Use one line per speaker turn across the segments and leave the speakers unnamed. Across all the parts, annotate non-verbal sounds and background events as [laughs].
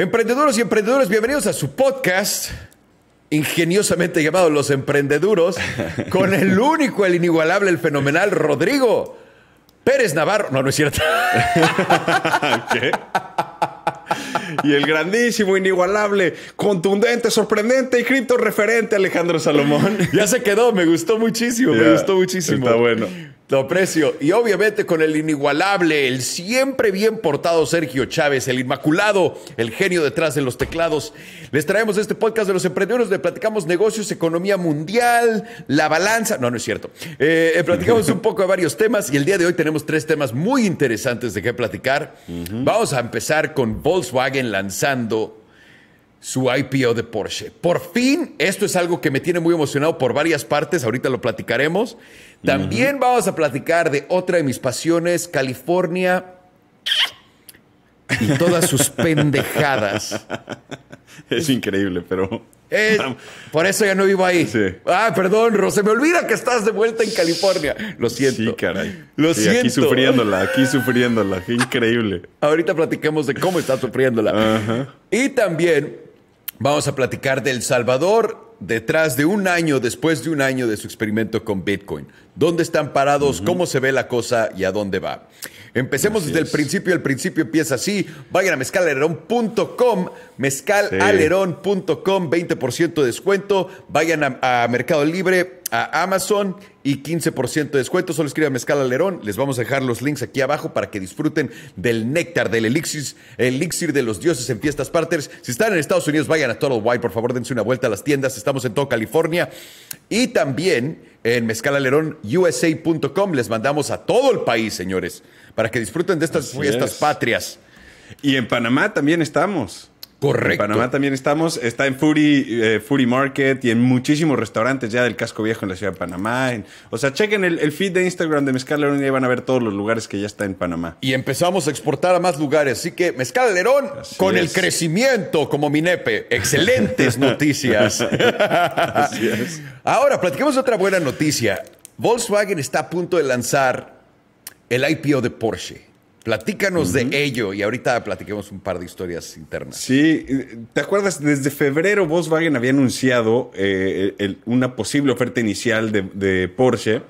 Emprendedores y emprendedores, bienvenidos a su podcast, ingeniosamente llamado Los Emprendeduros,
[laughs] con el
único, el inigualable, el fenomenal Rodrigo
Pérez Navarro. No, no es cierto. [laughs] Y el grandísimo, inigualable, contundente, sorprendente y cripto referente Alejandro Salomón. Ya se quedó, me gustó muchísimo, me gustó muchísimo. Está bueno. Lo aprecio. Y obviamente
con el inigualable, el siempre bien portado Sergio Chávez, el inmaculado, el genio detrás de los teclados. Les traemos este podcast de los emprendedores donde platicamos negocios, economía mundial, la balanza. No, no es cierto. Eh, eh, platicamos [laughs] un poco de varios temas y el día de hoy tenemos tres temas muy interesantes de qué platicar. Vamos a empezar con Volkswagen lanzando su IPO de Porsche. Por fin, esto es algo que me tiene muy emocionado por varias partes, ahorita lo platicaremos. También vamos a platicar de otra de mis pasiones, California y todas sus [laughs] pendejadas. Es increíble, pero... [laughs] por eso ya no vivo ahí. Ah, perdón, Rose me olvida que estás de vuelta en California. Lo siento. Sí, caray. Lo siento. Aquí sufriéndola, aquí sufriéndola. increíble. Ahorita platiquemos de cómo está sufriéndola. Y también vamos a platicar de El Salvador detrás de un año, después de un año de su experimento con Bitcoin. ¿Dónde están parados? ¿Cómo se ve la cosa y a dónde va? Empecemos desde el principio. El principio empieza así. Vayan a mezcalerón.com mezcalalerón.com, 20% de descuento. Vayan a, a Mercado Libre, a Amazon y 15% de descuento. Solo escriban Mezcal Alerón. Les vamos a dejar los links aquí abajo para que disfruten del néctar, del elixir, elixir de los dioses en fiestas partners. Si están en Estados Unidos, vayan a Total White. Por favor, dense una vuelta a las tiendas. Estamos en todo California. Y también en USA.com. les mandamos a todo el país,
señores, para que disfruten de estas fiestas patrias. Y en Panamá también estamos. Correcto. En Panamá también estamos, está en eh, Fury, Market y en muchísimos restaurantes ya del casco viejo en la ciudad de Panamá. o sea, chequen el, feed de Instagram de Mezcal y ahí van a ver todos los lugares que ya está en Panamá.
Y empezamos a exportar a más lugares. Así que Mezcal con el crecimiento como Minepe, excelentes [laughs] noticias. Ahora, platiquemos otra buena noticia. Volkswagen está a punto de lanzar el IPO de Porsche. Platícanos de ello y ahorita platiquemos un par de historias internas.
Sí, ¿te acuerdas? Desde febrero Volkswagen había anunciado eh, una posible oferta inicial de, Porsche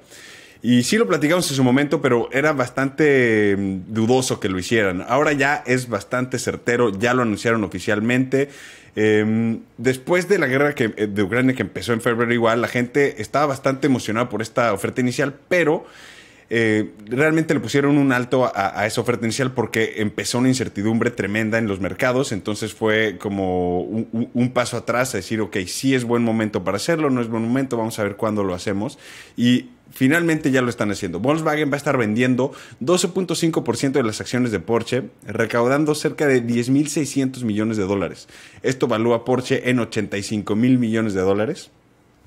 y sí lo platicamos en su momento, pero era bastante mm, dudoso que lo hicieran. Ahora ya es bastante certero, ya lo anunciaron oficialmente. Em, después de la guerra que, eh, de Ucrania que empezó en febrero igual, la gente estaba bastante emocionada por esta oferta inicial, pero... Eh, realmente le pusieron un alto a, esa oferta inicial porque empezó una incertidumbre tremenda en los mercados, entonces fue como un, paso atrás a decir, ok, sí es buen momento para hacerlo, no es buen momento, vamos a ver cuándo lo hacemos. Y finalmente ya lo están haciendo. Volkswagen va a estar vendiendo 12.5% de las acciones de Porsche, recaudando cerca de 10.600 millones de dólares. Esto valúa Porsche en 85.000 millones de dólares.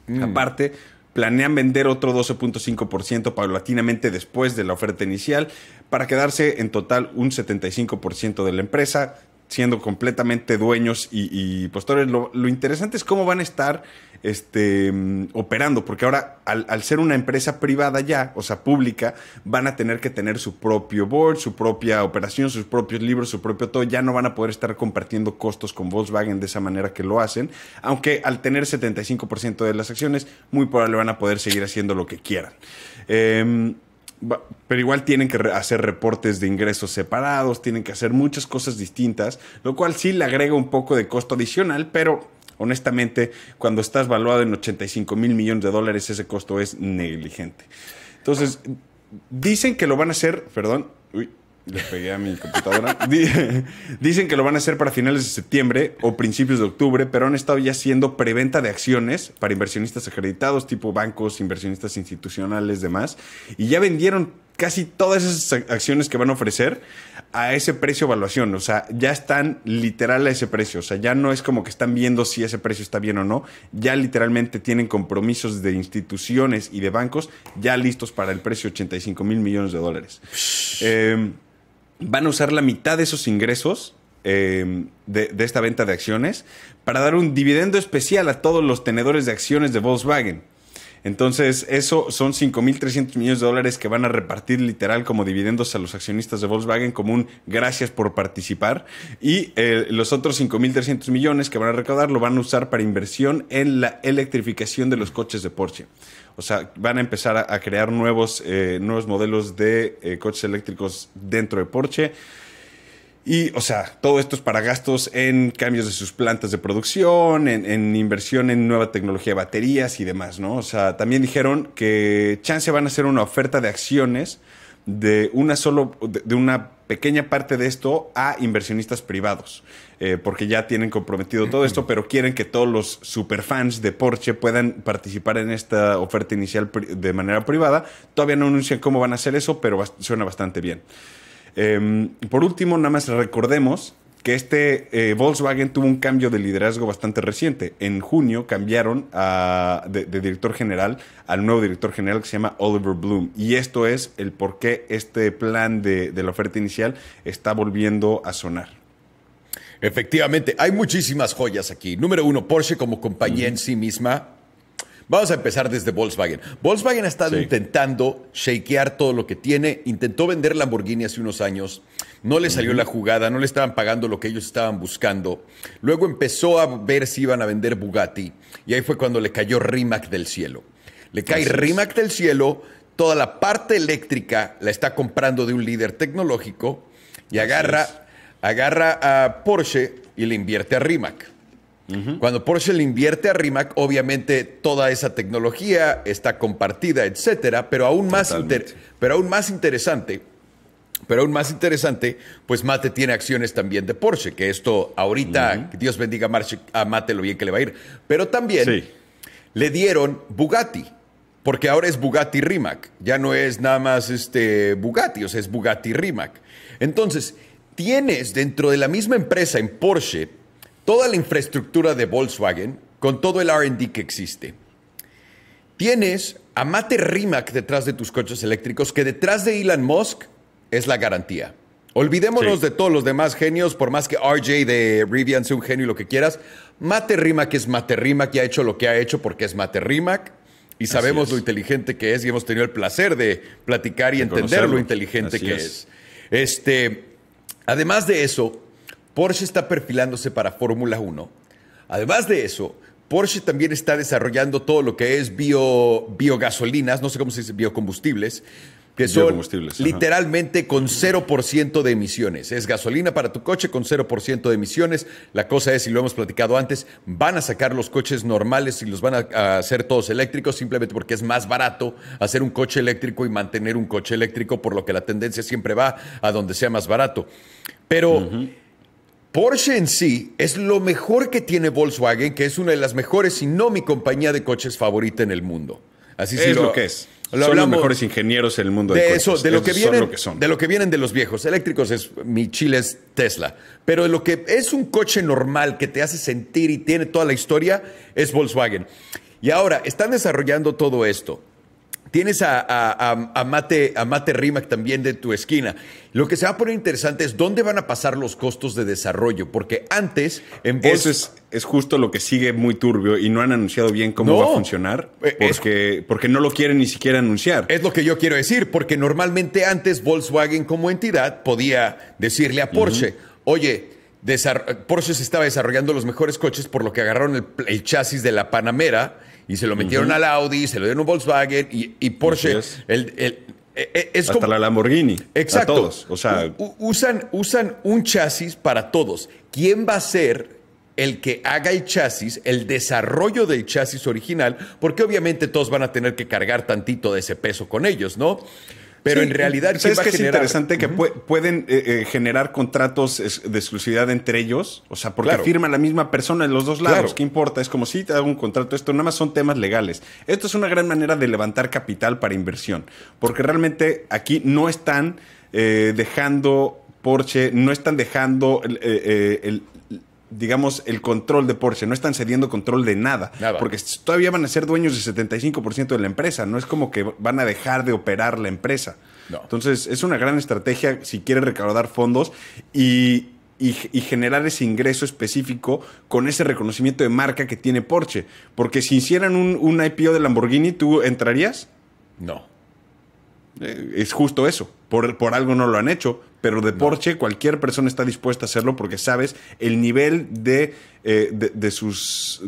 Mm. Aparte, planean vender otro 12.5% paulatinamente después de la oferta inicial para quedarse en total un 75% de la empresa, siendo completamente dueños y, postores. Lo, interesante es cómo van a estar este, mm, operando, porque ahora al, ser una empresa privada ya, o sea, pública, van a tener que tener su propio board, su propia operación, sus propios libros, su propio todo. Ya no van a poder estar compartiendo costos con Volkswagen de esa manera que lo hacen, aunque al tener 75% de las acciones, muy probable van a poder seguir haciendo lo que quieran. Em, pero igual tienen que hacer reportes de ingresos separados, tienen que hacer muchas cosas distintas, lo cual sí le agrega un poco de costo adicional, pero honestamente, cuando estás valuado en 85 mil millones de dólares, ese costo es negligente. Entonces, dicen que lo van a hacer, perdón, uy, le pegué a mi computadora. [laughs] Dicen que lo van a hacer para finales de septiembre o principios de octubre, pero han estado ya haciendo preventa de acciones para inversionistas acreditados, tipo bancos, inversionistas institucionales, demás. Y ya vendieron casi todas esas acciones que van a ofrecer a ese precio evaluación. O sea, ya están literal a ese precio. O sea, ya no es como que están viendo si ese precio está bien o no. Ya literalmente tienen compromisos de instituciones y de bancos ya listos para el precio de 85 mil millones de dólares. eh, van a usar la mitad de esos ingresos em, de, esta venta de acciones para dar un dividendo especial a todos los tenedores de acciones de Volkswagen. Entonces, eso son 5.300 millones de dólares que van a repartir literal como dividendos a los accionistas de Volkswagen como un gracias por participar. Y eh, los otros 5.300 millones que van a recaudar lo van a usar para inversión en la electrificación de los coches de Porsche. O sea, van a empezar a, crear nuevos, eh, nuevos modelos de eh, coches eléctricos dentro de Porsche. Y, o sea, todo esto es para gastos en cambios de sus plantas de producción, en, en, inversión en nueva tecnología de baterías y demás, ¿no? O sea, también dijeron que chance van a hacer una oferta de acciones de una solo, de una pequeña parte de esto a inversionistas privados, eh, porque ya tienen comprometido todo esto, pero quieren que todos los superfans de Porsche puedan participar en esta oferta inicial de manera privada. Todavía no anuncian cómo van a hacer eso, pero suena bastante bien. Em, por último, nada más recordemos que este eh, Volkswagen tuvo un cambio de liderazgo bastante reciente. En junio cambiaron de, director general al nuevo director general que se llama Oliver Bloom. Y esto es el por qué este plan de, la oferta inicial está volviendo a sonar. Efectivamente,
hay muchísimas joyas aquí. Número uno, Porsche como compañía en sí misma Vamos a empezar desde Volkswagen. Volkswagen ha estado intentando shakear todo lo que tiene. Intentó vender Lamborghini hace unos años. No le salió la jugada, no le estaban pagando lo que ellos estaban buscando. Luego empezó a ver si iban a vender Bugatti. Y ahí fue cuando le cayó Rimac del cielo. Le cae Rimac del cielo. Toda la parte eléctrica la está comprando de un líder tecnológico y agarra, agarra a Porsche y le invierte a Rimac. Cuando Porsche le invierte a Rimac, obviamente toda esa tecnología está compartida, etcétera, pero aún más, pero aún más interesante. Pero aún más interesante, pues Mate tiene acciones también de Porsche, que esto ahorita, Dios bendiga a, Mate lo bien que le va a ir. Pero también le dieron Bugatti, porque ahora es Bugatti Rimac, ya no es nada más este Bugatti, o sea, es Bugatti Rimac. Entonces, tienes dentro de la misma empresa en Porsche toda la infraestructura de Volkswagen con todo el RD que existe. Tienes a Mate Rimac detrás de tus coches eléctricos, que detrás de Elon Musk es la garantía. Olvidémonos de todos los demás genios, por más que RJ de Rivian sea un genio y lo que quieras. Mate Rimac es Mate Rimac y ha hecho lo que ha hecho porque es Mate Rimac. Y sabemos lo inteligente que es y hemos tenido el placer de platicar y entender lo inteligente que es. es. Este, además de eso, Porsche está perfilándose para Fórmula 1. Además de eso, Porsche también está desarrollando todo lo que es biogasolinas, no sé cómo se dice, biocombustibles, que son literalmente con 0% de emisiones. Es gasolina para tu coche con 0% de emisiones. La cosa es, y lo hemos platicado antes, van a sacar los coches normales y los van a, hacer todos eléctricos simplemente porque es más barato hacer un coche eléctrico y mantener un coche eléctrico, por lo que la tendencia siempre va a donde sea más barato. Pero... Porsche en sí es lo mejor que tiene Volkswagen, que es una de las mejores, y no mi compañía de coches favorita en el
mundo. Así es lo, que es. Lo son los mejores ingenieros del mundo de, eso, de lo que vienen, de
lo que vienen de los viejos eléctricos es mi chile es Tesla, pero lo que es un coche normal que te hace sentir y tiene toda la historia es Volkswagen. Y ahora están desarrollando todo esto. Tienes a, Mate, a Rimac también de tu esquina. Lo que se va a poner interesante es dónde van a pasar los costos de desarrollo, porque antes
en Eso es, justo lo que sigue muy turbio y no han anunciado bien cómo va a funcionar, eh, porque, porque no lo quieren ni siquiera anunciar. Es lo que yo quiero decir, porque normalmente antes Volkswagen
como entidad podía decirle a Porsche, oye, Porsche se estaba desarrollando los mejores coches, por lo que agarraron el, el chasis de la Panamera y se lo metieron a la Audi, se lo dieron a Volkswagen y, Porsche. El, e, e, Hasta la Lamborghini. Exacto. O sea, usan, usan un chasis para todos. ¿Quién va a ser el que haga el chasis, el desarrollo del chasis original? Porque obviamente todos van a tener que cargar tantito de ese peso con ellos, ¿no? Pero en realidad, ¿sabes que es interesante?
Que pueden eh, eh, generar contratos de exclusividad entre ellos. O sea, porque firma la misma persona en los dos lados. ¿Qué importa? Es como si te hago un contrato. Esto nada más son temas legales. Esto es una gran manera de levantar capital para inversión. Porque realmente aquí no están eh, dejando Porsche, no están dejando el digamos, el control de Porsche. No están cediendo control de nada, Porque todavía van a ser dueños del 75% de la empresa. No es como que van a dejar de operar la empresa. Entonces, es una gran estrategia si quiere recaudar fondos y, y, generar ese ingreso específico con ese reconocimiento de marca que tiene Porsche. Porque si hicieran un, IPO de Lamborghini, ¿tú entrarías? No. Eh, es justo eso. Por, por algo no lo han hecho, pero de Porsche, cualquier persona está dispuesta a hacerlo porque sabes el nivel de, eh, de, sus.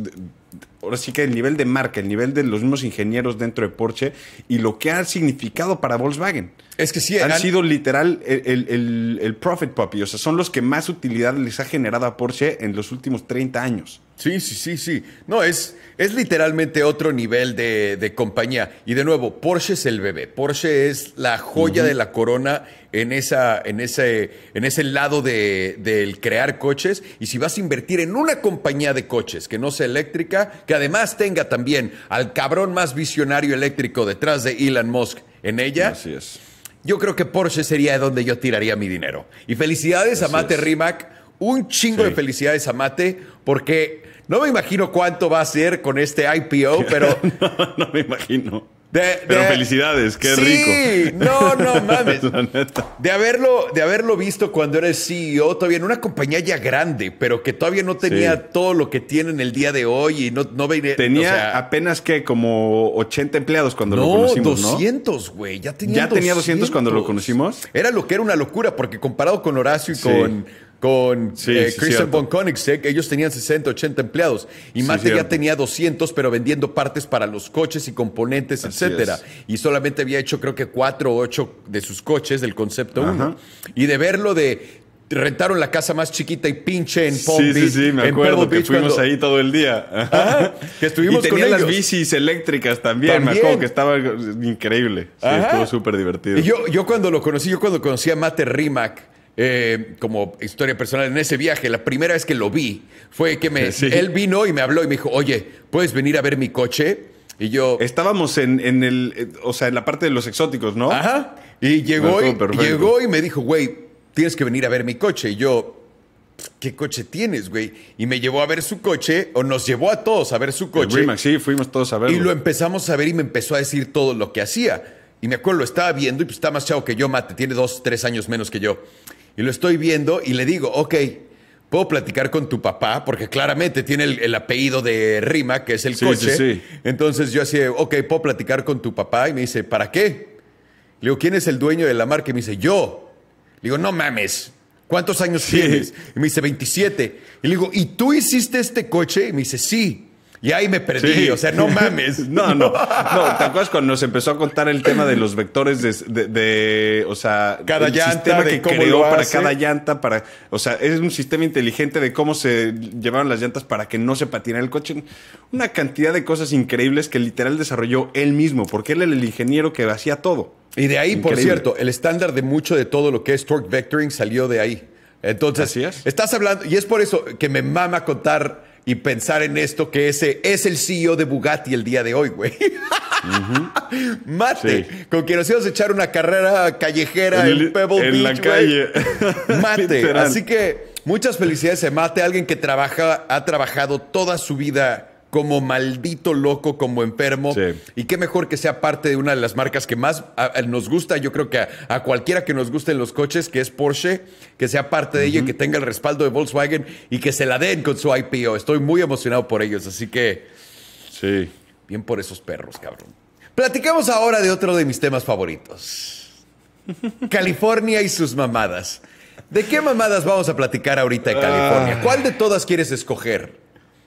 ahora sí que el nivel de marca, el nivel de los mismos ingenieros dentro de Porsche y lo que ha significado para Volkswagen. Es que sí, han, sido literal el, el, profit puppy, o sea, son los que más utilidad les ha generado a Porsche en los últimos 30 años. Sí, sí, sí, sí. No, es, es literalmente otro nivel de,
compañía. Y de nuevo, Porsche es el bebé. Porsche es la joya de la corona en, esa, en, ese, en ese lado del de, crear coches. Y si vas a invertir en una compañía de coches que no sea eléctrica, que además tenga también al cabrón más visionario eléctrico detrás de Elon Musk en ella. Yo creo que Porsche sería donde yo tiraría mi dinero. Y felicidades a Mate Rimac. Un chingo de felicidades a Mate, porque no me imagino cuánto va a ser con este IPO, [laughs] pero.
no, me imagino.
pero felicidades, qué rico. Sí, no, no [laughs] mames. De haberlo, de haberlo visto cuando era CEO, todavía en una compañía ya grande, pero que todavía no tenía todo lo que tiene en el día de hoy y no, no Tenía
apenas que como 80 empleados cuando lo conocimos. 200,
güey. Ya tenía. Ya 200. tenía 200 cuando lo
conocimos. Era
lo que era una locura, porque comparado con Horacio y con con eh, Christian von Koenigsegg, ellos tenían 60, 80 empleados y Mate ya tenía 200, pero vendiendo partes para los coches y componentes, etcétera. Y solamente había hecho creo que cuatro o ocho de sus coches del concepto 1. Y de verlo de rentaron la casa más chiquita y pinche en Palm sí, Sí, sí, me acuerdo que fuimos ahí todo
el día. Ah, que estuvimos y las bicis eléctricas también, me acuerdo que estaba increíble. Sí, estuvo súper divertido. Y yo, yo cuando lo conocí, yo cuando
conocí a Mate Rimac, eh, como historia personal en ese viaje, la primera vez que lo vi fue que me, [laughs] él vino y me habló y me dijo, oye, ¿puedes venir a ver mi coche? Y yo... Estábamos en, el, eh, o sea, en la parte de los exóticos, ¿no? Ajá. Y llegó, y, llegó y me dijo, güey, tienes que venir a ver mi coche. Y yo, ¿qué coche tienes, güey? Y me llevó a ver su coche, o nos llevó a todos a ver su coche. sí, fuimos todos a verlo. Y lo empezamos a ver y me empezó a decir todo lo que hacía. Y me acuerdo, lo estaba viendo y pues está más chavo que yo, Mate, tiene dos, tres años menos que yo y lo estoy viendo y le digo, ok, puedo platicar con tu papá, porque claramente tiene el, apellido de Rima, que es el coche. Entonces yo hacía, ok, puedo platicar con tu papá y me dice, ¿para qué? Le digo, ¿quién es el dueño de la marca? Y me dice, yo. Le digo, no mames. ¿Cuántos años tienes? Y me dice, 27. Y le digo, ¿y tú hiciste este coche? Y me dice, sí. Y ahí me perdí, o sea, no mames. [laughs] no, no, no.
¿Te acuerdas cuando nos empezó a contar el tema de los vectores de, de, o sea, cada el sistema que creó para cada llanta, para, o sea, es un sistema inteligente de cómo se llevaron las llantas para que no se patinara el coche. Una cantidad de cosas increíbles que literal desarrolló él mismo, porque él era el ingeniero que hacía todo. Y de ahí, por cierto, el estándar de mucho de
todo lo que es torque vectoring salió de ahí. Entonces, estás hablando, y es por eso que me mama contar y pensar en esto que ese es el CEO de Bugatti el día de hoy, güey. Mate, con quien nos íbamos a echar una carrera callejera en, Pebble en Beach, la güey.
calle. [laughs] Mate, así
que muchas felicidades a Mate, alguien que trabaja, ha trabajado toda su vida como maldito loco, como enfermo. Y qué mejor que sea parte de una de las marcas que más nos gusta, yo creo que a, cualquiera que nos gusten los coches, que es Porsche, que sea parte de ella y que tenga el respaldo de Volkswagen y que se la den con su IPO. Estoy muy emocionado por ellos, así que... Sí. Bien por esos perros, cabrón. Platicamos ahora de otro de mis temas favoritos. [laughs] California y sus mamadas. ¿De qué mamadas vamos a platicar ahorita de California? Ah. ¿Cuál de todas quieres
escoger?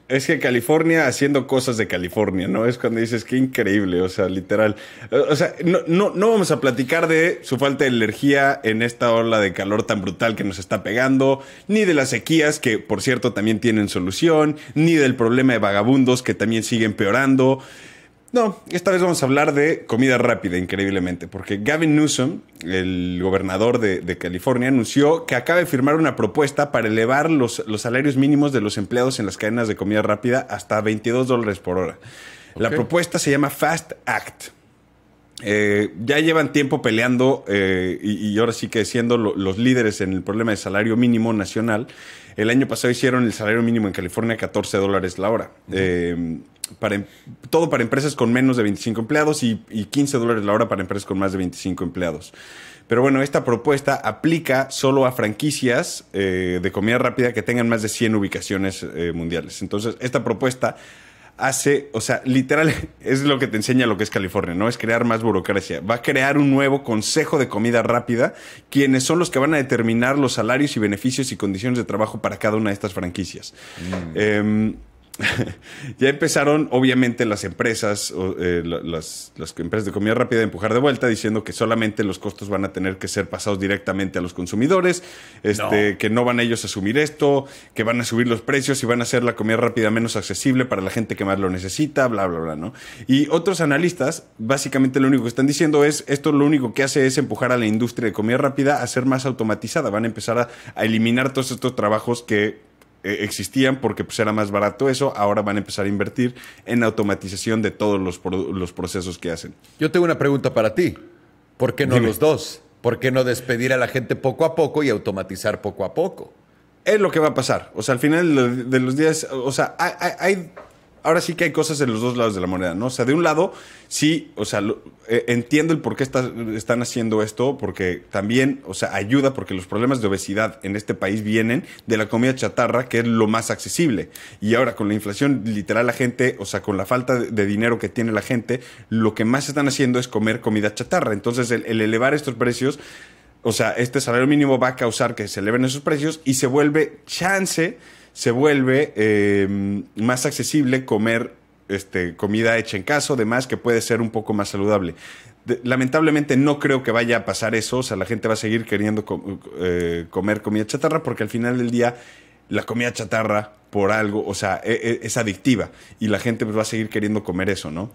Es que California haciendo cosas de California, ¿no? Es cuando dices, qué increíble, o sea, literal. Eh, o sea, no, no, no vamos a platicar de su falta de energía en esta ola de calor tan brutal que nos está pegando, ni de las sequías, que por cierto también tienen solución, ni del problema de vagabundos que también sigue empeorando. No, esta vez vamos a hablar de comida rápida, increíblemente, porque Gavin Newsom, el gobernador de, California, anunció que acaba de firmar una propuesta para elevar los, salarios mínimos de los empleados en las cadenas de comida rápida hasta 22 dólares por hora. La propuesta se llama Fast Act. Eh, ya llevan tiempo peleando eh, y, ahora sí que siendo los líderes en el problema de salario mínimo nacional. El año pasado hicieron el salario mínimo en California 14 dólares la hora para, em, todo para empresas con menos de 25 empleados y, 15 dólares la hora para empresas con más de 25 empleados. Pero bueno, esta propuesta aplica solo a franquicias eh, de comida rápida que tengan más de 100 ubicaciones eh, mundiales. Entonces, esta propuesta hace, o sea, literal, [laughs] es lo que te enseña lo que es California, ¿no? Es crear más burocracia. Va a crear un nuevo consejo de comida rápida, quienes son los que van a determinar los salarios y beneficios y condiciones de trabajo para cada una de estas franquicias. Mm. Em, [laughs] ya empezaron, obviamente, las empresas, eh, las, empresas de comida rápida, a empujar de vuelta diciendo que solamente los costos van a tener que ser pasados directamente a los consumidores, este, que no van ellos a asumir esto, que van a subir los precios y van a hacer la comida rápida menos accesible para la gente que más lo necesita, bla, bla, bla, ¿no? Y otros analistas, básicamente, lo único que están diciendo es: esto lo único que hace es empujar a la industria de comida rápida a ser más automatizada, van a empezar a eliminar todos estos trabajos que eh, existían porque pues, era más barato eso, ahora van a empezar a invertir en automatización de todos los, procesos que hacen.
Yo tengo una pregunta para ti. ¿Por qué no los
dos? ¿Por qué no despedir a la gente poco a poco y automatizar poco a poco? Es lo que va a pasar. O sea, al final de los días, o sea, hay ahora sí que hay cosas en los dos lados de la moneda, ¿no? O sea, de un lado, sí, o sea, eh, entiendo el por qué están haciendo esto, porque también, o sea, ayuda porque los problemas de obesidad en este país vienen de la comida chatarra, que es lo más accesible. Y ahora con la inflación, literal, la gente, o sea, con la falta de, dinero que tiene la gente, lo que más están haciendo es comer comida chatarra. Entonces, el, el elevar estos precios... O sea, este salario mínimo va a causar que se eleven esos precios y se vuelve chance se vuelve em, más accesible comer este, comida hecha en casa, demás que puede ser un poco más saludable. lamentablemente no creo que vaya a pasar eso, o sea, la gente va a seguir queriendo eh, comer comida chatarra porque al final del día la comida chatarra por algo, o sea, es, e, es adictiva y la gente va a seguir queriendo comer eso, ¿no?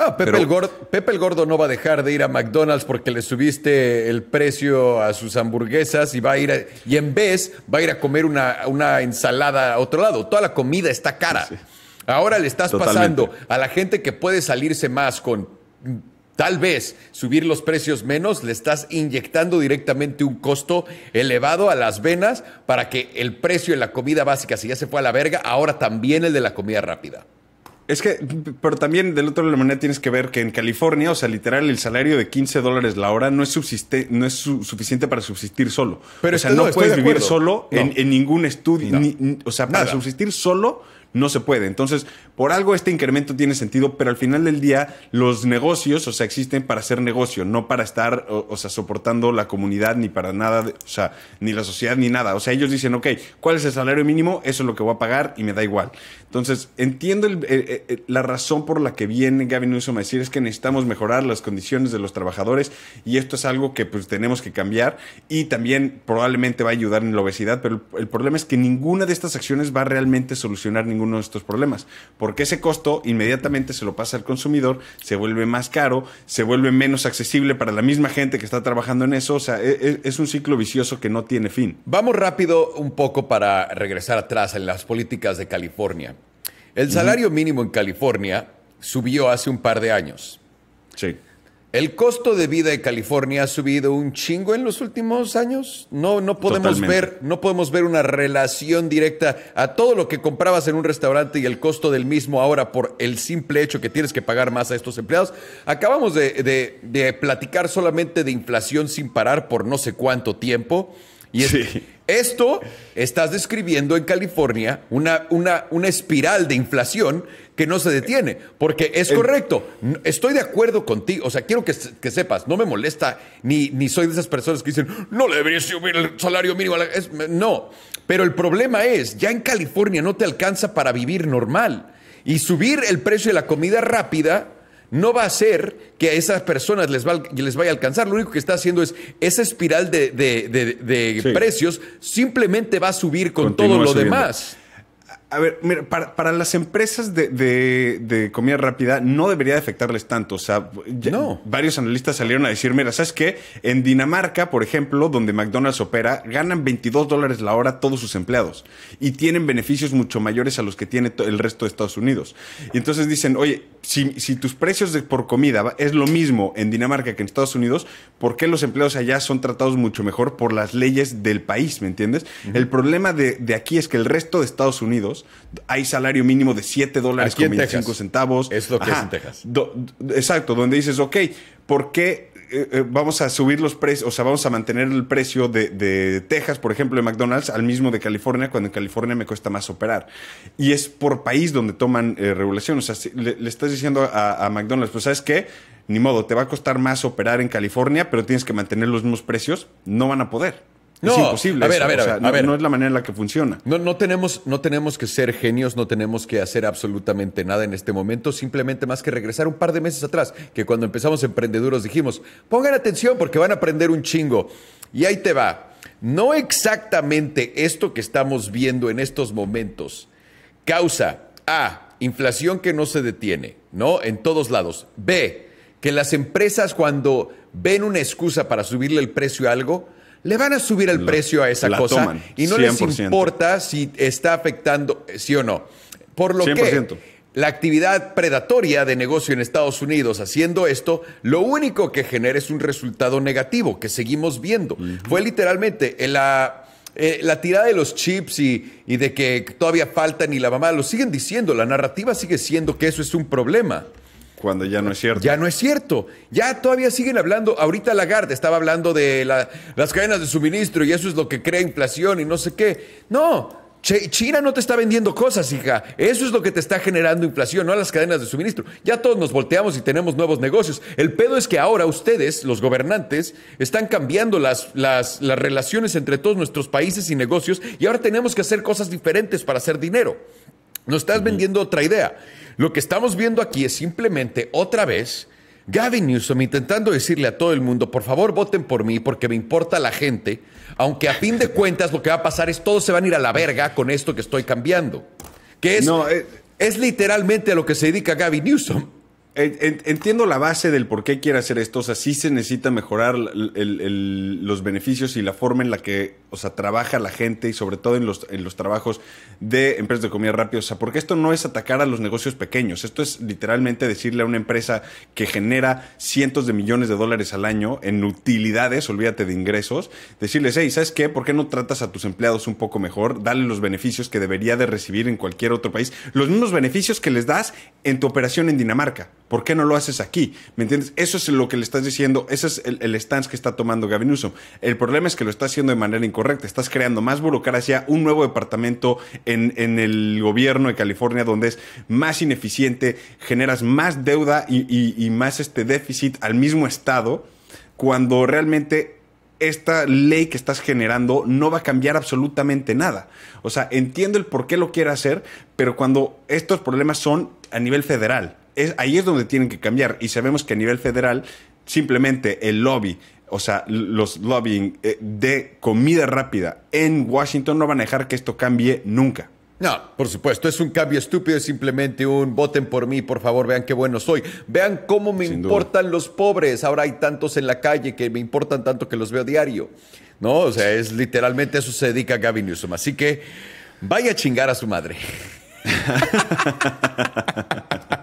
Ah, Pepe,
el Gordo, Pepe, el Gordo, no va a dejar de ir a McDonald's
porque le subiste el precio a sus
hamburguesas y va a ir y en vez va a ir a comer una, una, ensalada a otro lado. Toda la comida está cara. Ahora le estás pasando a la gente que puede salirse más con tal vez subir los precios menos, le estás inyectando directamente un costo elevado a las venas para que el precio de la comida básica, si ya se fue a la verga,
ahora también el de la comida rápida. Es que, pero también del otro lado de la moneda tienes que ver que en California, o sea, literal, el salario de 15 dólares la hora no es, subsiste, no es suficiente para subsistir solo. Pero o sea, no, puedes vivir solo en, ningún estudio. o sea, para subsistir solo no se puede. Entonces, por algo este incremento tiene sentido, pero al final del día los negocios, o sea, existen para hacer negocio, no para estar, o, sea, soportando la comunidad ni para nada, o sea, ni la sociedad ni nada. O sea, ellos dicen, ok, ¿cuál es el salario mínimo? Eso es lo que voy a pagar y me da igual. Entonces, entiendo eh, eh, eh, la razón por la que viene Gavin Newsom a decir es que necesitamos mejorar las condiciones de los trabajadores y esto es algo que pues tenemos que cambiar y también probablemente va a ayudar en la obesidad, pero el, problema es que ninguna de estas acciones va a realmente solucionar ninguno de estos problemas, porque ese costo inmediatamente se lo pasa al consumidor, se vuelve más caro, se vuelve menos accesible para la misma gente que está trabajando en eso, o sea, e, e, es, un ciclo vicioso que no tiene fin. Vamos rápido un poco para regresar atrás en las políticas
de California. El salario mínimo en California subió hace un par de años. Sí. El costo de vida de California ha subido un chingo en los últimos años. No, no podemos ver, no podemos ver una relación directa a todo lo que comprabas en un restaurante y el costo del mismo ahora por el simple hecho que tienes que pagar más a estos empleados. Acabamos de, de, platicar solamente de inflación sin parar por no sé cuánto tiempo. Y, sí. Esto estás describiendo en California una, una, una espiral de inflación que no se detiene, porque es correcto, estoy de acuerdo contigo, o sea, quiero que, sepas, no me molesta, ni, ni, soy de esas personas que dicen, no le debería subir el salario mínimo, no, pero el problema es, ya en California no te alcanza para vivir normal, y subir el precio de la comida rápida no va a ser que a esas personas les, les vaya a alcanzar. Lo único que está haciendo es esa espiral
de,
precios simplemente va a subir con todo lo demás.
A ver, mira, para, las empresas de, comida rápida no debería afectarles tanto. O sea, varios analistas salieron a decir, mira, ¿sabes qué? En Dinamarca, por ejemplo, donde McDonald's opera, ganan 22 dólares la hora todos sus empleados y tienen beneficios mucho mayores a los que tiene el resto de Estados Unidos. Y entonces dicen, oye, si, tus precios de, por comida es lo mismo en Dinamarca que en Estados Unidos, ¿por qué los empleados allá son tratados mucho mejor por las leyes del país? ¿Me entiendes? El problema de aquí es que el resto de Estados Unidos hay salario mínimo de 7 dólares con 25 centavos. Es lo que es en Texas. exacto, donde dices, ok, ¿por qué eh, eh, vamos a subir los precios, o sea, vamos a mantener el precio de, Texas, por ejemplo, de McDonald's, al mismo de California, cuando en California me cuesta más operar. Y es por país donde toman eh, regulación. O sea, le, estás diciendo a, McDonald's, pues, ¿sabes que, Ni modo, te va a costar más operar en California, pero tienes que mantener los mismos precios. No van a poder. No, es imposible. A ver, a ver, a, ver, no, es la manera en la que funciona. No, no, tenemos, no tenemos que ser
genios, no tenemos que hacer absolutamente nada en este momento, simplemente más que regresar un par de meses atrás, que cuando empezamos Emprendeduros dijimos, pongan atención porque van a aprender un chingo. Y ahí te va. No exactamente esto que estamos viendo en estos momentos causa A, inflación que no se detiene, ¿no? En todos lados. B, que las empresas cuando ven una excusa para subirle el precio a algo, le van a subir el precio a esa cosa y no les importa si está afectando, eh, sí o no. Por lo que la actividad predatoria de negocio en Estados Unidos haciendo esto, lo único que genera es un resultado negativo que seguimos viendo. Fue literalmente eh, la... Eh, la tirada de los chips y, y de que todavía falta ni la mamá, lo siguen diciendo, la narrativa sigue siendo que eso es un problema. Cuando ya no es cierto. Ya no es cierto. Ya todavía siguen hablando. Ahorita Lagarde estaba hablando de las cadenas de suministro y eso es lo que crea inflación y no sé qué. No, China no te está vendiendo cosas, hija. Eso es lo que te está generando inflación, no las cadenas de suministro. Ya todos nos volteamos y tenemos nuevos negocios. El pedo es que ahora ustedes, los gobernantes, están cambiando las, relaciones entre todos nuestros países y negocios y ahora tenemos que hacer cosas diferentes para hacer dinero. Nos estás vendiendo otra idea. Lo que estamos viendo aquí es simplemente otra vez Gavin Newsom intentando decirle a todo el mundo, por favor voten por mí porque me importa la gente, aunque a fin de cuentas lo que va a pasar es todos se van a ir a la verga con esto que estoy cambiando.
Que es, eh, es literalmente a lo que se dedica Gavin Newsom. Entiendo la base del por qué quiere hacer esto, o sea, sí se necesita mejorar los beneficios y la forma en la que o sea, trabaja la gente y sobre todo en los, en los trabajos de empresas de comida rápida. O sea, porque esto no es atacar a los negocios pequeños, esto es literalmente decirle a una empresa que genera cientos de millones de dólares al año en utilidades, olvídate de ingresos, decirles, hey, ¿sabes qué? ¿Por qué no tratas a tus empleados un poco mejor? Dale los beneficios que debería de recibir en cualquier otro país, los mismos beneficios que les das en tu operación en Dinamarca. ¿Por qué no lo haces aquí? ¿Me entiendes? Eso es lo que le estás diciendo, ese es el, stance que está tomando Gavin Newsom. El problema es que lo está haciendo de manera incorrecta Correcto. Estás creando más burocracia, un nuevo departamento en, el gobierno de California donde es más ineficiente, generas más deuda y, más este déficit al mismo estado, cuando realmente esta ley que estás generando no va a cambiar absolutamente nada. O sea, entiendo el por qué lo quiere hacer, pero cuando estos problemas son a nivel federal, ahí es donde tienen que cambiar. Y sabemos que a nivel federal, simplemente el lobby o sea, los lobbying eh, de comida rápida en Washington no van a dejar que esto cambie nunca. No, por supuesto,
es un cambio estúpido, es simplemente un voten por mí, por favor, vean qué bueno soy. Vean cómo me importan los pobres. Ahora hay tantos en la calle que me importan tanto que los veo diario. No, o sea, es literalmente eso se dedica a Gavin Newsom. Así que vaya a chingar a su madre. [laughs]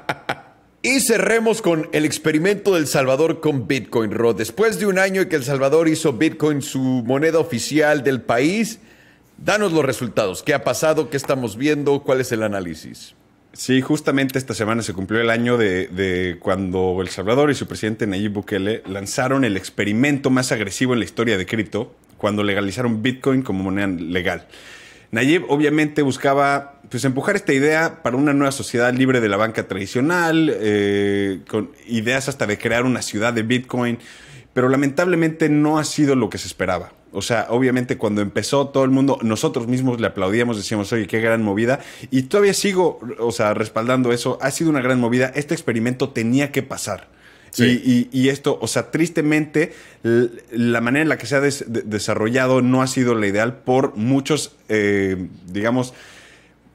Y cerremos con el experimento del Salvador con Bitcoin, Ro. Después de un año en que El Salvador hizo Bitcoin su moneda
oficial del país, danos los resultados.
¿Qué ha pasado? ¿Qué estamos viendo? ¿Cuál es el
análisis? Sí, justamente esta semana se cumplió el año de, de, cuando El Salvador y su presidente Nayib Bukele lanzaron el experimento más agresivo en la historia de cripto, cuando legalizaron Bitcoin como moneda legal. Nayib obviamente buscaba pues, empujar esta idea para una nueva sociedad libre de la banca tradicional, eh, con ideas hasta de crear una ciudad de Bitcoin, pero lamentablemente no ha sido lo que se esperaba. O sea, obviamente cuando empezó todo el mundo, nosotros mismos le aplaudíamos, decíamos, oye, qué gran movida. Y todavía sigo, o sea, respaldando eso, ha sido una gran movida, este experimento tenía que pasar. Y, esto, o sea, tristemente, la manera en la que se ha desarrollado no ha sido la ideal por muchos, eh, digamos,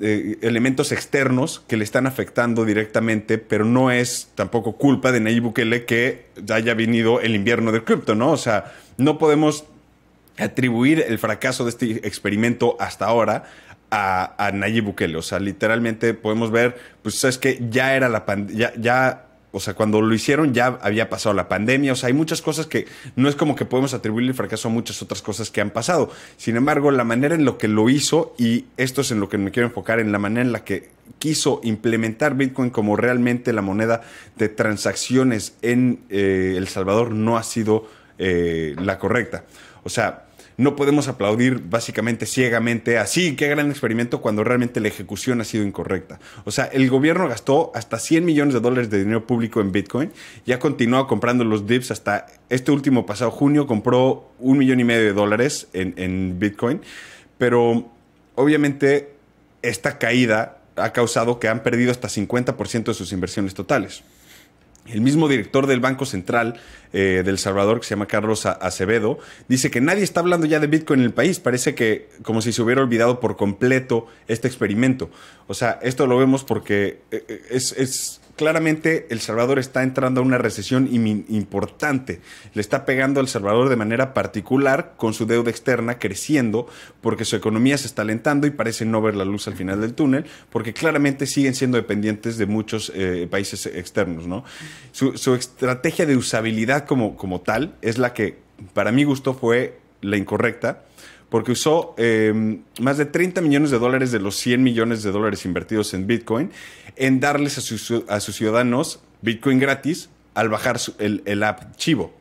eh, elementos externos que le están afectando directamente, pero no es tampoco culpa de Nayib Bukele que haya venido el invierno del cripto, ¿no? O sea, no podemos atribuir el fracaso de este experimento hasta ahora a, a Nayib Bukele. O sea, literalmente podemos ver, pues, sabes que ya era la pandemia, ya o sea, cuando lo hicieron ya había pasado la pandemia, o sea, hay muchas cosas que no es como que podemos atribuirle el fracaso a muchas otras cosas que han pasado. Sin embargo, la manera en la que lo hizo, y esto es en lo que me quiero enfocar, en la manera en la que quiso implementar Bitcoin como realmente la moneda de transacciones en eh, El Salvador no ha sido eh, la correcta. O sea, no podemos aplaudir básicamente ciegamente así, qué gran experimento cuando realmente la ejecución ha sido incorrecta. O sea, el gobierno gastó hasta 100 millones de dólares de dinero público en Bitcoin y ha continuado comprando los dips hasta este último pasado junio, compró un millón y medio de dólares en, en Bitcoin, pero obviamente esta caída ha causado que han perdido hasta 50% de sus inversiones totales. El mismo director del Banco Central eh, del Salvador, que se llama Carlos Acevedo, dice que nadie está hablando ya de Bitcoin en el país. Parece que como si se hubiera olvidado por completo este experimento. O sea, esto lo vemos porque eh, eh, es, es claramente El Salvador está entrando a una recesión importante. Le está pegando al Salvador de manera particular con su deuda externa creciendo porque su economía se está alentando y parece no ver la luz al final del túnel porque claramente siguen siendo dependientes de muchos eh, países externos. Su, estrategia de usabilidad como, como tal es la que para mi gusto fue la incorrecta porque usó em, más de 30 millones de dólares de los 100 millones de dólares invertidos en Bitcoin en darles a sus, ciudadanos Bitcoin gratis al bajar el, app Chivo.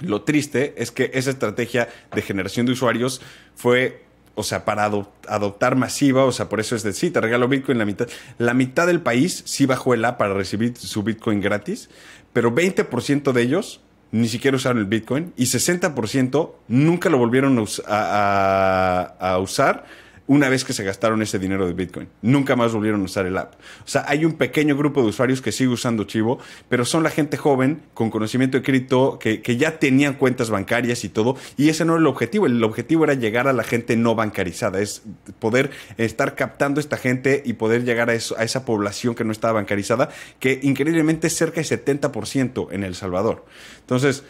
Lo triste es que esa estrategia de generación de usuarios fue o sea, para adoptar masiva, o sea, por eso es decir, te regalo Bitcoin la mitad. La mitad del país sí bajó el app para recibir su Bitcoin gratis, pero 20% de ellos ni siquiera usaron el Bitcoin y 60% nunca lo volvieron a, a usar una vez que se gastaron ese dinero de Bitcoin. Nunca más volvieron a usar el app. O sea, hay un pequeño grupo de usuarios que sigue usando Chivo, pero son la gente joven con conocimiento de cripto que, ya tenían cuentas bancarias y todo, y ese no era el objetivo. El objetivo era llegar a la gente no bancarizada, es poder estar captando a esta gente y poder llegar a, eso, a esa población que no estaba bancarizada, que increíblemente es cerca del 70% en El Salvador. Entonces,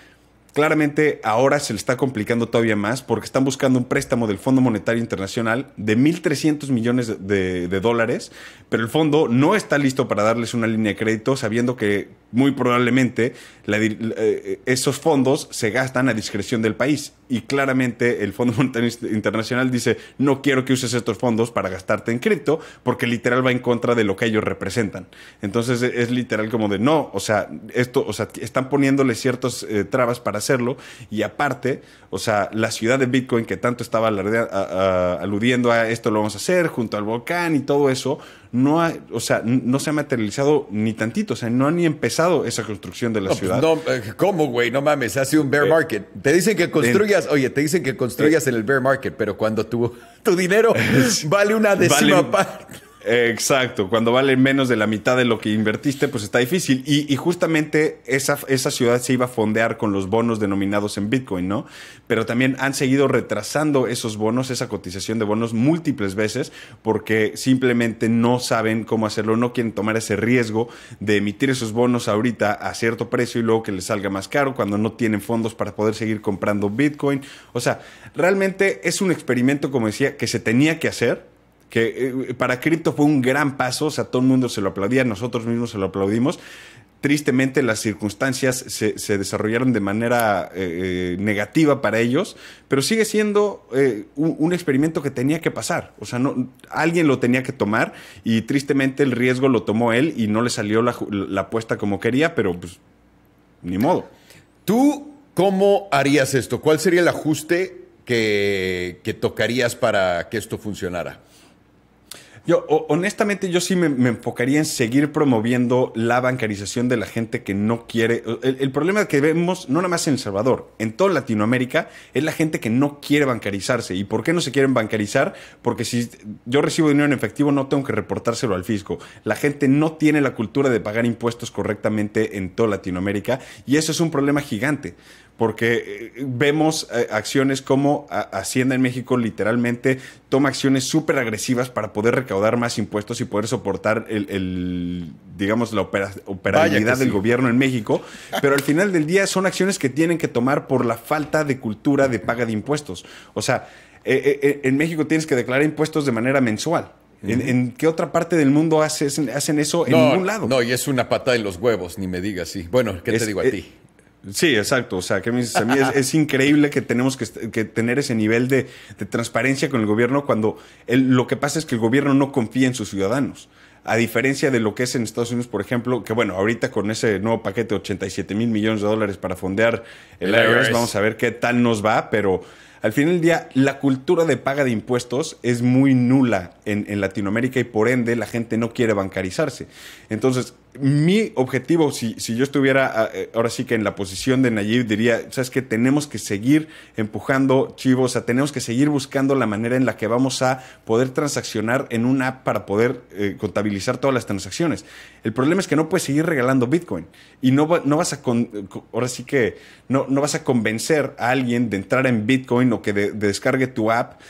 Claramente ahora se le está complicando todavía más porque están buscando un préstamo del Fondo Monetario Internacional de 1.300 millones de, de, dólares, pero el fondo no está listo para darles una línea de crédito sabiendo que muy probablemente eh, eh, esos fondos se gastan a discreción del país. Y claramente el Fondo Internacional dice, no quiero que uses estos fondos para gastarte en cripto, porque literal va en contra de lo que ellos representan. Entonces e-, es literal como de, no, o sea, esto, o sea, están poniéndole ciertas eh, trabas para hacerlo. Y aparte, o sea, la ciudad de Bitcoin que tanto estaba aludiendo a esto lo vamos a hacer, junto al volcán y todo eso, no ha, o sea, no se ha materializado ni tantito, o sea, no ha ni empezado esa construcción de la pues ciudad. no,
eh, ¿cómo, güey? No mames, ha sido un bear eh, market.
te dicen que construyas, oye, te dicen que construyas eh, en el bear market, pero cuando tu, tu dinero [laughs] vale una décima parte. Exacto, cuando vale menos de la mitad de lo que invertiste, pues está difícil. Y, justamente esa, esa, ciudad se iba a fondear con los bonos denominados en Bitcoin, ¿no? Pero también han seguido retrasando esos bonos, esa cotización de bonos múltiples veces, porque simplemente no saben cómo hacerlo, no quieren tomar ese riesgo de emitir esos bonos ahorita a cierto precio y luego que les salga más caro cuando no tienen fondos para poder seguir comprando Bitcoin. O sea, realmente es un experimento, como decía, que se tenía que hacer que eh, para cripto fue un gran paso, o sea, todo el mundo se lo aplaudía, nosotros mismos se lo aplaudimos. Tristemente las circunstancias se, desarrollaron de manera eh, eh, negativa para ellos, pero sigue siendo un, experimento que tenía que pasar, o sea, no, alguien lo tenía que tomar y tristemente el riesgo lo tomó él y no le salió la, apuesta como quería, pero pues ni modo. ¿Tú cómo harías esto? ¿Cuál sería el ajuste
que tocarías para
que esto funcionara? Yo, honestamente, yo sí me, enfocaría en seguir promoviendo la bancarización de la gente que no quiere. El, problema que vemos, no nada más en El Salvador, en toda Latinoamérica, es la gente que no quiere bancarizarse. ¿Y por qué no se quieren bancarizar? Porque si yo recibo dinero en efectivo, no tengo que reportárselo al fisco. La gente no tiene la cultura de pagar impuestos correctamente en toda Latinoamérica y eso es un problema gigante porque eh, vemos eh, acciones como ah, Hacienda en México literalmente toma acciones súper agresivas para poder recaudar más impuestos y poder soportar el, digamos, la operabilidad del gobierno en México, pero al final del día son acciones que tienen que tomar por la falta de cultura de paga de impuestos. O sea, eh, en México tienes que declarar impuestos de manera mensual. ¿En, qué otra parte del mundo hacen, hacen eso? En ningún lado.
No, y es una patada en los huevos, ni me digas, sí. Bueno, ¿qué te digo a ti?
Sí, exacto. O sea, que a es, increíble que tenemos que, tener ese nivel de, transparencia con el gobierno cuando lo que pasa es que el gobierno no confía en sus ciudadanos. A diferencia de lo que es en Estados Unidos, por ejemplo, que bueno, ahorita con ese nuevo paquete de 87 mil millones de dólares para fondear el, vamos a ver qué tal nos va, pero al final del día, la cultura de paga de impuestos es muy nula en, Latinoamérica y por ende la gente no quiere bancarizarse. Entonces, mi objetivo, si, si, yo estuviera ah, eh, ahora sí que en la posición de Nayib, diría, sabes que tenemos que seguir empujando chivos, o sea, tenemos que seguir buscando la manera en la que vamos a poder transaccionar en una app para poder eh, contabilizar todas las transacciones. El problema es que no puedes seguir regalando Bitcoin y no, no vas a, eh, ahora sí que, no, no, vas a convencer a alguien de entrar en Bitcoin o que de descargue tu app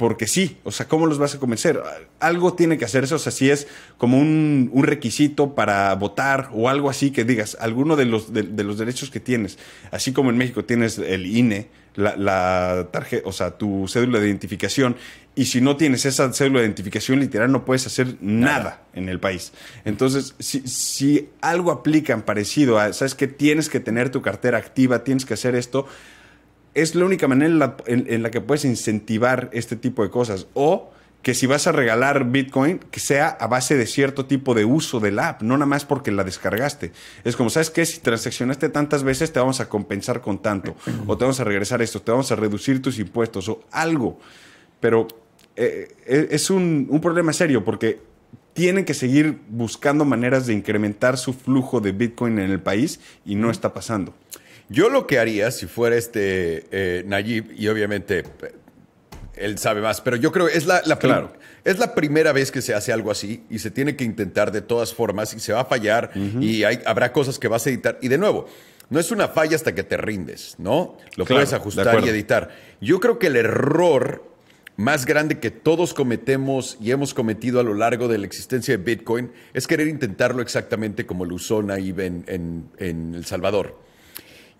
porque sí, o sea, ¿cómo los vas a convencer? Algo tiene que hacerse, o sea, si es como un, requisito para votar o algo así que digas, alguno de los, derechos que tienes, así como en México tienes el INE, la, tarjeta, o sea, tu cédula de identificación, y si no tienes esa cédula de identificación literal no puedes hacer nada, en el país. Entonces, si, si algo aplican parecido a, sabes que tienes que tener tu cartera activa, tienes que hacer esto, es la única manera en la, que puedes incentivar este tipo de cosas. O que si vas a regalar Bitcoin, que sea a base de cierto tipo de uso de la app, no nada más porque la descargaste. Es como, ¿sabes qué? Si transaccionaste tantas veces, te vamos a compensar con tanto, o te vamos a regresar esto, te vamos a reducir tus impuestos, o algo. Pero eh, e, es un, un problema serio porque tienen que seguir buscando maneras de incrementar su flujo de Bitcoin en el país y no está pasando. Yo lo que haría si fuera este eh, Nayib, y obviamente eh,
él sabe más, pero yo creo que es la, es la primera vez que se hace algo así y se tiene que intentar de todas formas y se va a fallar y hay, habrá cosas que vas a editar. Y de nuevo, no es una falla hasta que te rindes, ¿no? Lo puedes ajustar y editar. Yo creo que el error más grande que todos cometemos y hemos cometido a lo largo de la existencia de Bitcoin es querer intentarlo exactamente como lo usó Nayib en El Salvador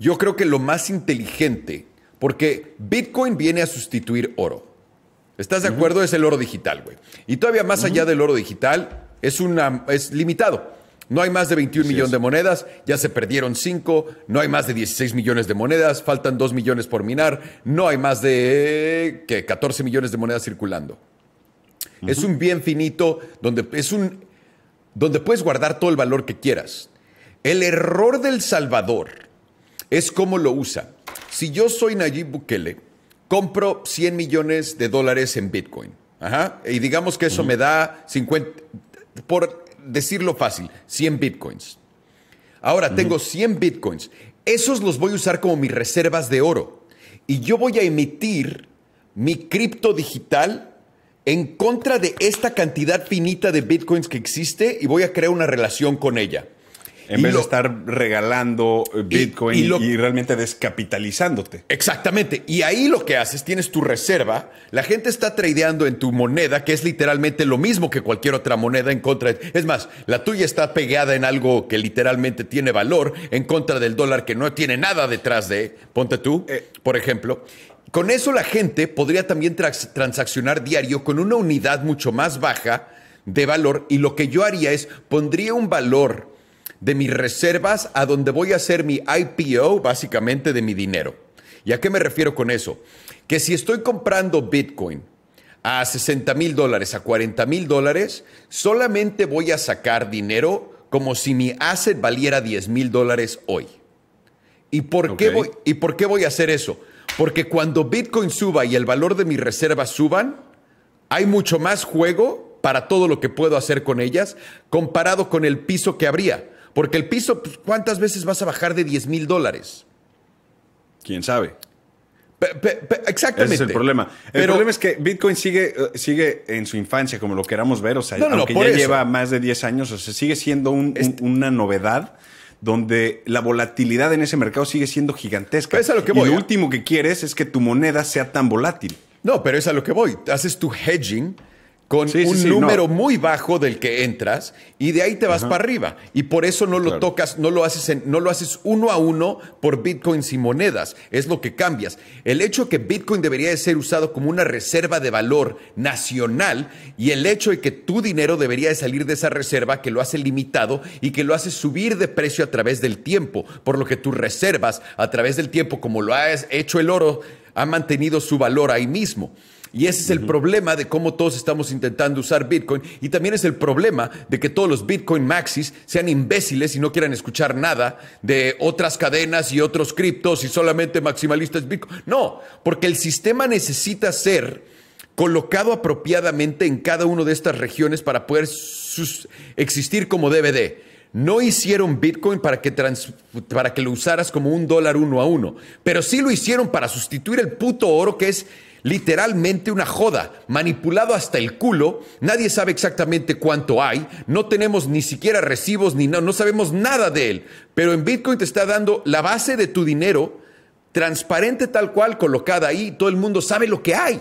yo creo que lo más inteligente, porque Bitcoin viene a sustituir oro. ¿Estás de acuerdo? Es el oro digital, güey. Y todavía más allá del oro digital, es, una, es limitado. No hay más de 21 millones de monedas, ya se perdieron 5, no hay más de 16 millones de monedas, faltan 2 millones por minar, no hay más de 14 millones de monedas circulando. Es un bien finito donde, es un, donde puedes guardar todo el valor que quieras. El error del Salvador es cómo lo usa. Si yo soy Nayib Bukele, compro 100 millones de dólares en Bitcoin. Y digamos que eso me da 50, por decirlo fácil, 100 Bitcoins. Ahora tengo 100 Bitcoins. Esos los voy a usar como mis reservas de oro. Y yo voy a emitir mi cripto digital en contra de esta cantidad finita de
bitcoins que existe y voy a crear una relación con ella. En vez de estar regalando eh, Bitcoin y, realmente descapitalizándote. Exactamente. Y ahí lo que haces, tienes
tu reserva, la gente está tradeando en tu moneda, que es literalmente lo mismo que cualquier otra moneda en contra. es más, la tuya está pegada en algo que literalmente tiene valor en contra del dólar que no tiene nada detrás de, ponte tú, eh. por ejemplo. Con eso la gente podría también transaccionar diario con una unidad mucho más baja de valor y lo que yo haría es pondría un valor de mis reservas a donde voy a hacer mi IPO, básicamente de mi dinero. ¿Y a qué me refiero con eso? Que si estoy comprando Bitcoin a 60 mil dólares, a 40 mil dólares, solamente voy a sacar dinero como si mi asset valiera 10 mil dólares hoy. ¿Y por, qué voy, ¿Y por qué voy a hacer eso? Porque cuando Bitcoin suba y el valor de mis reservas suban, hay mucho más juego para todo lo que puedo hacer con ellas comparado con el piso que habría. Porque el piso, pues, ¿cuántas veces vas a bajar
de 10 mil dólares? ¿Quién sabe? exactamente. Ese es el problema. El problema es que Bitcoin sigue, eh, sigue en su infancia, como lo queramos ver. O sea, aunque ya lleva más de 10 años, o sea, sigue siendo este una novedad donde la volatilidad en ese mercado sigue siendo gigantesca. Es lo que voy. Y lo ¿eh? último que quieres es que tu moneda sea tan volátil.
No, pero es a lo que voy. Haces tu hedging
con un número muy bajo
del que entras y de ahí te vas para arriba. Y por eso no lo tocas, no lo, haces en, no lo haces uno a uno por bitcoins y monedas. Es lo que cambias. El hecho que bitcoin debería de ser usado como una reserva de valor nacional y el hecho de que tu dinero debería de salir de esa reserva que lo hace limitado y que lo hace subir de precio a través del tiempo. Por lo que tus reservas a través del tiempo, como lo ha hecho el oro, ha mantenido su valor ahí mismo. Y ese es el problema de cómo todos estamos intentando usar Bitcoin. Y también es el problema de que todos los Bitcoin maxis sean imbéciles y no quieran escuchar nada de otras cadenas y otros criptos y solamente maximalistas Bitcoin. No, porque el sistema necesita ser colocado apropiadamente en cada una de estas regiones para poder existir como DVD. No hicieron Bitcoin para que, para que lo usaras como un dólar uno a uno, pero sí lo hicieron para sustituir el puto oro que es Literalmente una joda, manipulado hasta el culo, nadie sabe exactamente cuánto hay, no tenemos ni siquiera recibos ni no, no sabemos nada de él, pero en Bitcoin te está dando la base de tu dinero transparente tal cual, colocada ahí, todo el mundo sabe lo que hay.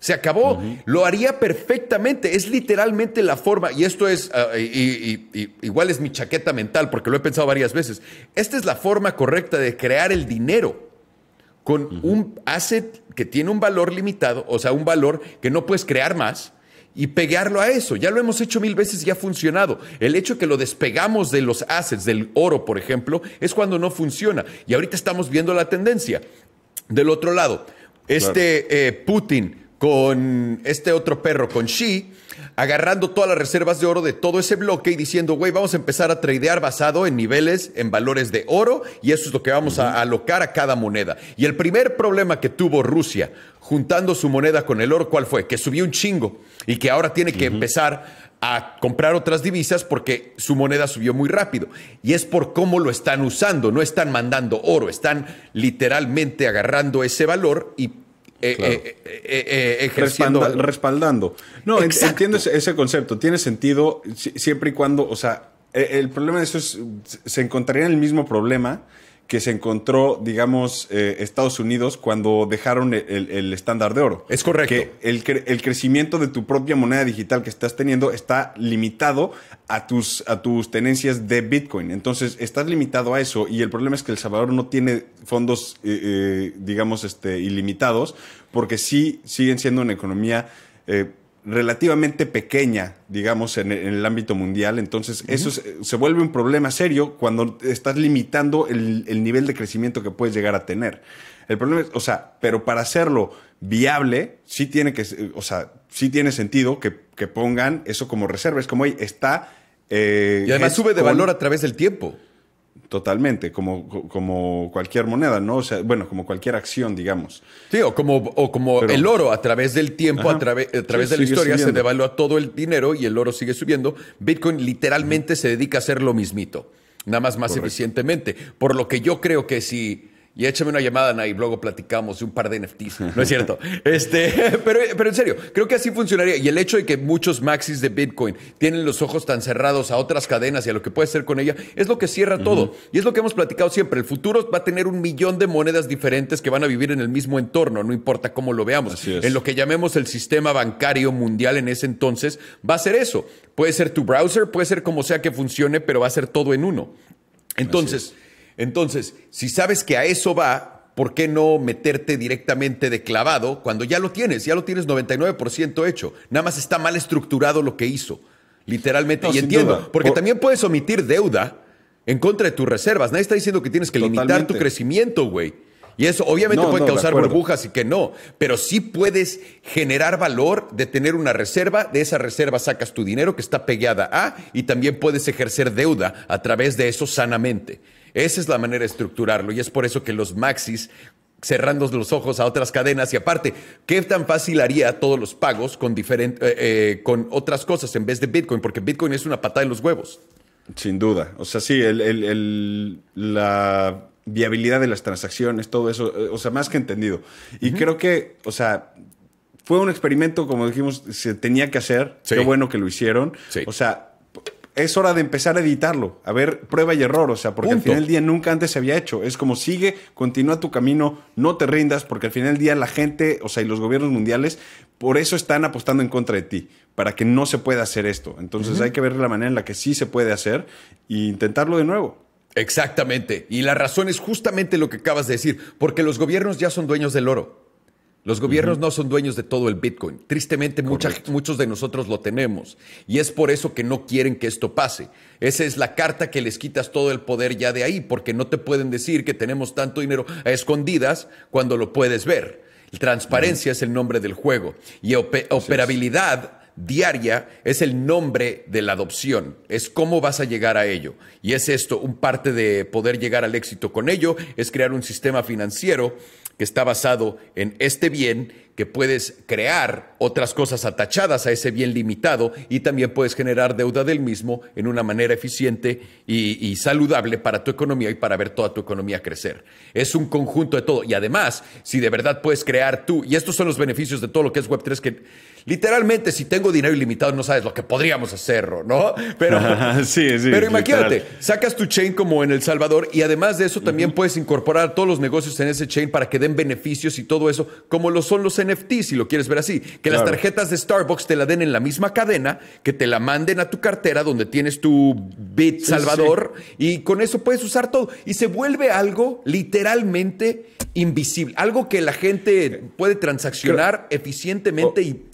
Se acabó, lo haría perfectamente, es literalmente la forma, y esto es, ah, igual es mi chaqueta mental porque lo he pensado varias veces, esta es la forma correcta de crear el dinero con un asset que tiene un valor limitado, o sea, un valor que no puedes crear más, y pegarlo a eso. Ya lo hemos hecho mil veces y ha funcionado. El hecho que lo despegamos de los assets, del oro, por ejemplo, es cuando no funciona. Y ahorita estamos viendo la tendencia. Del otro lado, este eh, Putin con este otro perro, con Xi, agarrando todas las reservas de oro de todo ese bloque y diciendo, güey, vamos a empezar a tradear basado en niveles, en valores de oro, y eso es lo que vamos a alocar a cada moneda. Y el primer problema que tuvo Rusia juntando su moneda con el oro, ¿cuál fue? Que subió un chingo y que ahora tiene que empezar a comprar otras divisas porque su moneda subió muy rápido. Y es por cómo lo están usando, no están mandando oro, están literalmente agarrando ese valor y eh, eh, eh,
respaldando. No, entiendo ese concepto. Tiene sentido siempre y cuando, o sea, e-, el problema de eso es, se encontraría el mismo problema que se encontró, digamos, eh, Estados Unidos cuando dejaron el estándar de oro. Es correcto. Que el, crecimiento de tu propia moneda digital que estás teniendo está limitado a tus, a tus tenencias de Bitcoin. Entonces, estás limitado a eso y el problema es que El Salvador no tiene fondos, eh, eh, digamos, este, ilimitados porque sí siguen siendo una economía relativamente pequeña, digamos, en, el ámbito mundial. Entonces, eso se, vuelve un problema serio cuando estás limitando el, nivel de crecimiento que puedes llegar a tener. El problema es, o sea, pero para hacerlo viable, sí tiene que, o sea, sí tiene sentido que, pongan eso como reserva. Es como, ahí está... Eh, y además sube de valor a través del tiempo. Totalmente, como, como cualquier moneda, ¿no? O sea, bueno, como cualquier acción, digamos. Sí, o como, o como el oro a
través del tiempo, a, través de la historia, se devalúa todo el dinero y el oro sigue subiendo. Bitcoin literalmente se dedica a hacer lo mismito, nada más más eficientemente. Por lo que yo creo que si y échame una llamada, y luego platicamos de un par de NFTs. No es cierto. [laughs] este, [laughs] pero, en serio, creo que así funcionaría. Y el hecho de que muchos maxis de Bitcoin tienen los ojos tan cerrados a otras cadenas y a lo que puede ser con ella, es lo que cierra todo. Y es lo que hemos platicado siempre. El futuro va a tener un millón de monedas diferentes que van a vivir en el mismo entorno, no importa cómo lo veamos. En lo que llamemos el sistema bancario mundial en ese entonces, va a ser eso. Puede ser tu browser, puede ser como sea que funcione, pero va a ser todo en uno. Entonces entonces, si sabes que a eso va, ¿por qué no meterte directamente de clavado cuando ya lo tienes? Ya lo tienes 99% hecho. Nada más está mal estructurado lo que hizo. Literalmente. y entiendo, porque también puedes omitir deuda en contra de tus reservas. Nadie está diciendo que tienes que limitar tu crecimiento, güey. Y eso obviamente puede causar burbujas y que no, pero sí puedes generar valor de tener una reserva, de esa reserva sacas tu dinero que está pegada a y también puedes ejercer deuda a través de eso sanamente. Esa es la manera de estructurarlo y es por eso que los maxis cerrando los ojos a otras cadenas y aparte, ¿qué tan fácil haría todos los pagos con, diferente, eh, eh, con otras cosas en vez de Bitcoin? Porque
Bitcoin es una patada de los huevos. Sin duda. O sea, sí, el, el, la viabilidad de las transacciones, todo eso, eh, o sea, más que entendido. Y creo que, o sea, fue un experimento, como dijimos, se tenía que hacer. Qué bueno que lo hicieron. O sea, es hora de empezar a editarlo. A ver, prueba y error, o sea, porque al final del día nunca antes se había hecho. Es como sigue, continúa tu camino, no te rindas, porque al final del día la gente, o sea, y los gobiernos mundiales, por eso están apostando en contra de ti, para que no se pueda hacer esto. Entonces hay que ver la manera en la que sí se puede hacer e intentarlo de nuevo. Exactamente. Y la
razón es justamente lo que acabas de decir, porque los gobiernos ya son dueños del oro. Los gobiernos no son dueños de todo el Bitcoin. Tristemente, muchos de nosotros lo tenemos. Y es por eso que no quieren que esto pase. Esa es la carta que les quitas todo el poder ya de ahí, porque no te pueden decir que tenemos tanto dinero a escondidas cuando lo puedes ver. Transparencia es el nombre del juego. Y operabilidad diaria es el nombre de la adopción, es cómo vas a llegar a ello. Y es esto, un parte de poder llegar al éxito con ello es crear un sistema financiero que está basado en este bien, que puedes crear otras cosas atachadas a ese bien limitado y también puedes generar deuda del mismo en una manera eficiente y, y, saludable para tu economía y para ver toda tu economía crecer. Es un conjunto de todo. Y además, si de verdad puedes crear tú, y estos son los beneficios de todo lo que es Web3, que Literalmente, si tengo dinero ilimitado, no sabes lo que podríamos hacer, ¿no? Pero, [laughs]
sí, pero imagínate,
sacas tu chain como en El Salvador y además de eso también puedes incorporar todos los negocios en ese chain para que den beneficios y todo eso, como lo son los NFTs, si lo quieres ver así. Que las tarjetas de Starbucks te la den en la misma cadena, que te la manden a tu cartera donde tienes tu Bit Salvador y con eso puedes usar todo. Y se vuelve algo literalmente invisible, algo que la gente puede transaccionar eficientemente y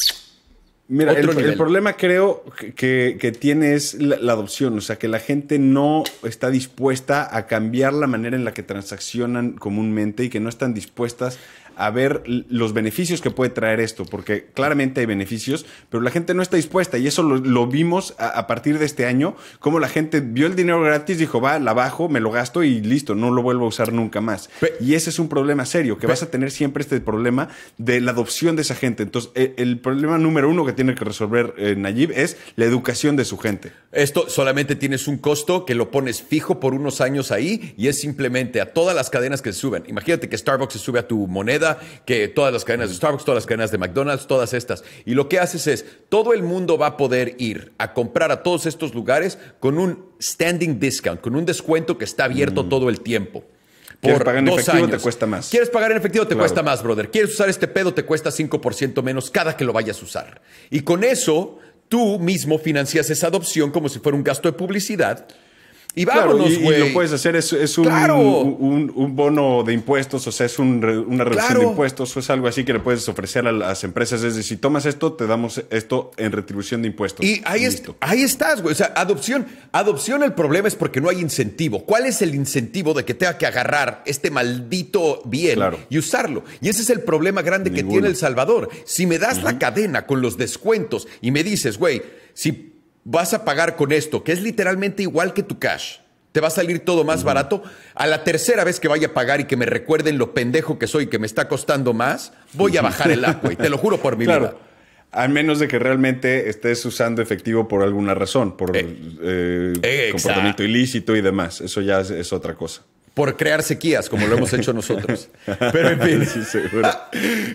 Mira, el,
problema creo que, tiene es la, adopción, o sea, que la gente no está dispuesta a cambiar la manera en la que transaccionan comúnmente y que no están dispuestas a ver los beneficios que puede traer esto, porque claramente hay beneficios, pero la gente no está dispuesta y eso lo, vimos a, partir de este año, como la gente vio el dinero gratis, dijo, va, la bajo, me lo gasto y listo, no lo vuelvo a usar nunca más. y ese es un problema serio, que vas a tener siempre este problema de la adopción de esa gente. Entonces, e, el, problema número uno que tiene que resolver eh, Nayib es la educación de su gente. Esto solamente tienes un costo que lo pones fijo por unos años ahí y es simplemente
a todas las cadenas que se suben. Imagínate que Starbucks se sube a tu moneda que todas las cadenas de Starbucks, todas las cadenas de McDonald's, todas estas. Y lo que haces es, todo el mundo va a poder ir a comprar a todos estos lugares con un standing discount, con un descuento que está abierto mm. todo el tiempo. Por ¿Quieres pagar en efectivo te cuesta más? ¿Quieres pagar en efectivo te cuesta más, brother? ¿Quieres usar este pedo te cuesta 5% menos cada que lo vayas a usar? Y con eso, tú mismo financias esa adopción como si fuera un gasto de publicidad y vámonos, güey. lo puedes
hacer, es, un, bono de impuestos, o sea, es una reducción de impuestos, o es algo así que le puedes ofrecer a las empresas. Es decir, si tomas esto, te damos esto en retribución de impuestos. Y ahí, estás,
güey. O sea, adopción. Adopción, el problema es porque no hay incentivo. ¿Cuál es el incentivo de que tenga que agarrar este maldito bien y usarlo? Y ese es el problema grande que tiene El Salvador. Si me das la cadena con los descuentos y me dices, güey, si vas a pagar con esto, que es literalmente igual que tu cash. Te va a salir todo más barato. A la tercera vez que vaya a pagar y que me recuerden lo pendejo que soy, que me está costando más, voy a bajar el agua. Y Te lo juro por mi vida.
A menos de que realmente estés usando efectivo por alguna razón, por eh, eh, eh, comportamiento ilícito y demás. Eso ya es otra cosa por
crear sequías, como lo hemos hecho nosotros.
Pero en fin, seguro. Ah,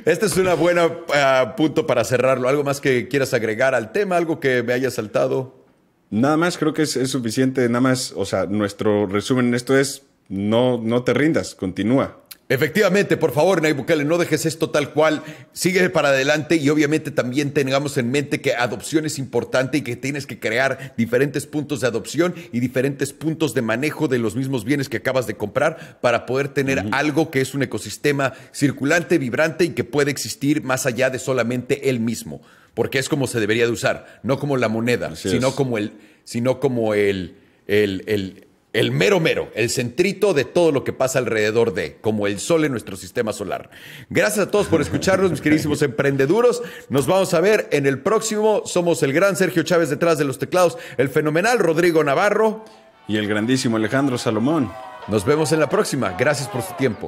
este es un buen ah, punto para cerrarlo. ¿Algo más que quieras agregar al
tema? ¿Algo que me haya saltado? Nada más, creo que es, suficiente. Nada más, o sea, nuestro resumen en esto es, no, no te rindas, continúa. Efectivamente, por favor, Nay Bukele, no dejes esto tal cual, sigue
para adelante y obviamente también tengamos en mente que adopción es importante y que tienes que crear diferentes puntos de adopción y diferentes puntos de manejo de los mismos bienes que acabas de comprar para poder tener algo que es un ecosistema circulante, vibrante y que puede existir más allá de solamente él mismo, porque es como se debería de usar, no como la moneda, sino como el, sino como el, el el mero mero, el centrito de todo lo que pasa alrededor de, como el sol en nuestro sistema solar. Gracias a todos por escucharnos, mis queridísimos emprendeduros. Nos vamos a ver en el próximo. Somos el gran Sergio Chávez detrás de los teclados, el fenomenal Rodrigo Navarro. Y el grandísimo Alejandro Salomón. Nos vemos en la próxima. Gracias por su tiempo.